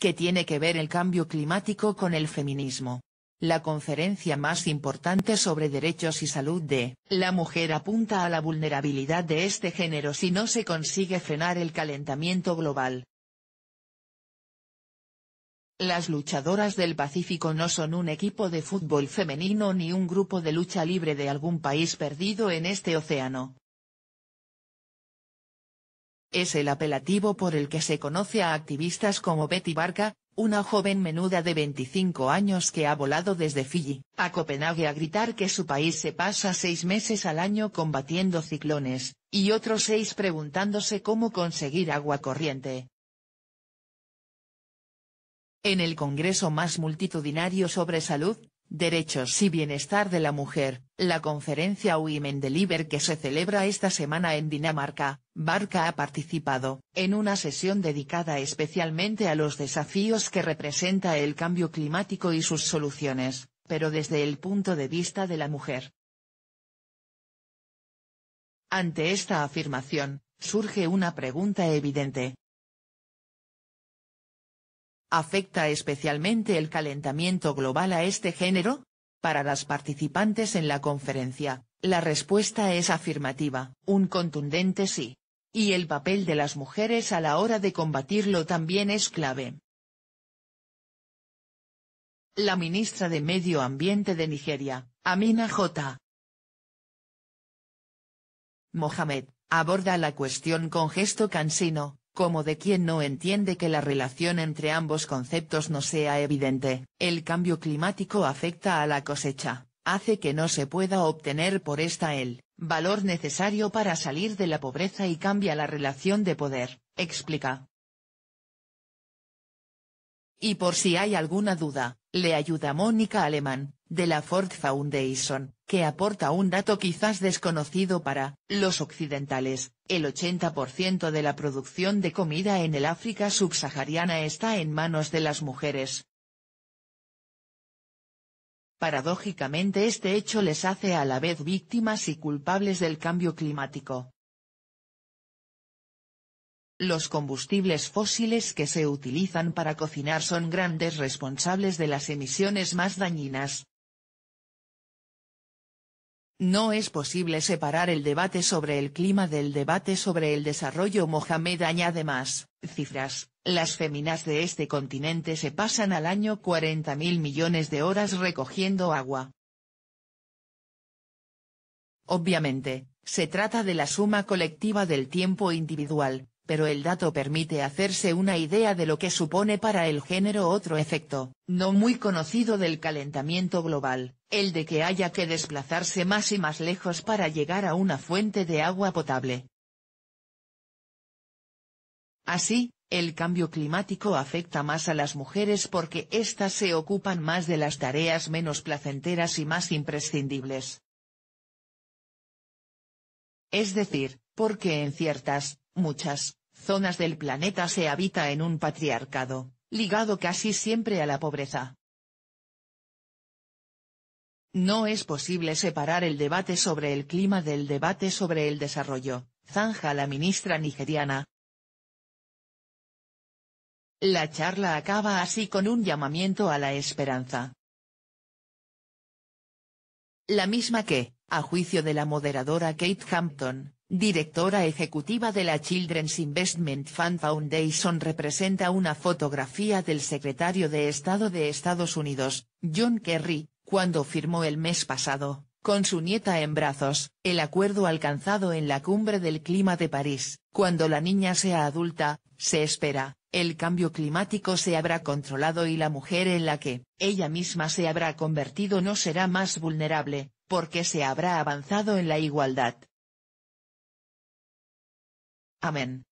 ¿Qué tiene que ver el cambio climático con el feminismo? La conferencia más importante sobre derechos y salud de la mujer apunta a la vulnerabilidad de este género si no se consigue frenar el calentamiento global. Las luchadoras del Pacífico no son un equipo de fútbol femenino ni un grupo de lucha libre de algún país perdido en este océano, es el apelativo por el que se conoce a activistas como Betty Barca, una joven menuda de 25 años que ha volado desde Fiji a Copenhague a gritar que su país se pasa seis meses al año combatiendo ciclones, y otros seis preguntándose cómo conseguir agua corriente. En el Congreso más multitudinario sobre salud, Derechos y Bienestar de la Mujer, la conferencia Women Deliver que se celebra esta semana en Dinamarca, Barca ha participado, en una sesión dedicada especialmente a los desafíos que representa el cambio climático y sus soluciones, pero desde el punto de vista de la mujer. Ante esta afirmación, surge una pregunta evidente, ¿Afecta especialmente el calentamiento global a este género? Para las participantes en la conferencia, la respuesta es afirmativa, un contundente sí. Y el papel de las mujeres a la hora de combatirlo también es clave. La ministra de Medio Ambiente de Nigeria, Amina J. Mohamed, aborda la cuestión con gesto cansino, como de quien no entiende que la relación entre ambos conceptos no sea evidente. El cambio climático afecta a la cosecha, hace que no se pueda obtener por esta el valor necesario para salir de la pobreza y cambia la relación de poder, explica. Y por si hay alguna duda, le ayuda Mónica Alemán, de la Ford Foundation, que aporta un dato quizás desconocido para los occidentales, el 80% de la producción de comida en el África subsahariana está en manos de las mujeres. Paradójicamente este hecho les hace a la vez víctimas y culpables del cambio climático. Los combustibles fósiles que se utilizan para cocinar son grandes responsables de las emisiones más dañinas. No es posible separar el debate sobre el clima del debate sobre el desarrollo. Mohamed añade más, cifras, las féminas de este continente se pasan al año 40.000 millones de horas recogiendo agua. Obviamente, se trata de la suma colectiva del tiempo individual, pero el dato permite hacerse una idea de lo que supone para el género otro efecto, no muy conocido del calentamiento global, el de que haya que desplazarse más y más lejos para llegar a una fuente de agua potable. Así, el cambio climático afecta más a las mujeres porque éstas se ocupan más de las tareas menos placenteras y más imprescindibles. Es decir, porque en ciertas, muchas zonas del planeta se habita en un patriarcado, ligado casi siempre a la pobreza. No es posible separar el debate sobre el clima del debate sobre el desarrollo, zanja la ministra nigeriana. La charla acaba así con un llamamiento a la esperanza. La misma que, a juicio de la moderadora Kate Hampton, Directora ejecutiva de la Children's Investment Fund Foundation representa una fotografía del secretario de Estado de Estados Unidos, John Kerry, cuando firmó el mes pasado, con su nieta en brazos, el acuerdo alcanzado en la cumbre del clima de París. Cuando la niña sea adulta, se espera, el cambio climático se habrá controlado y la mujer en la que ella misma se habrá convertido no será más vulnerable, porque se habrá avanzado en la igualdad. Amén.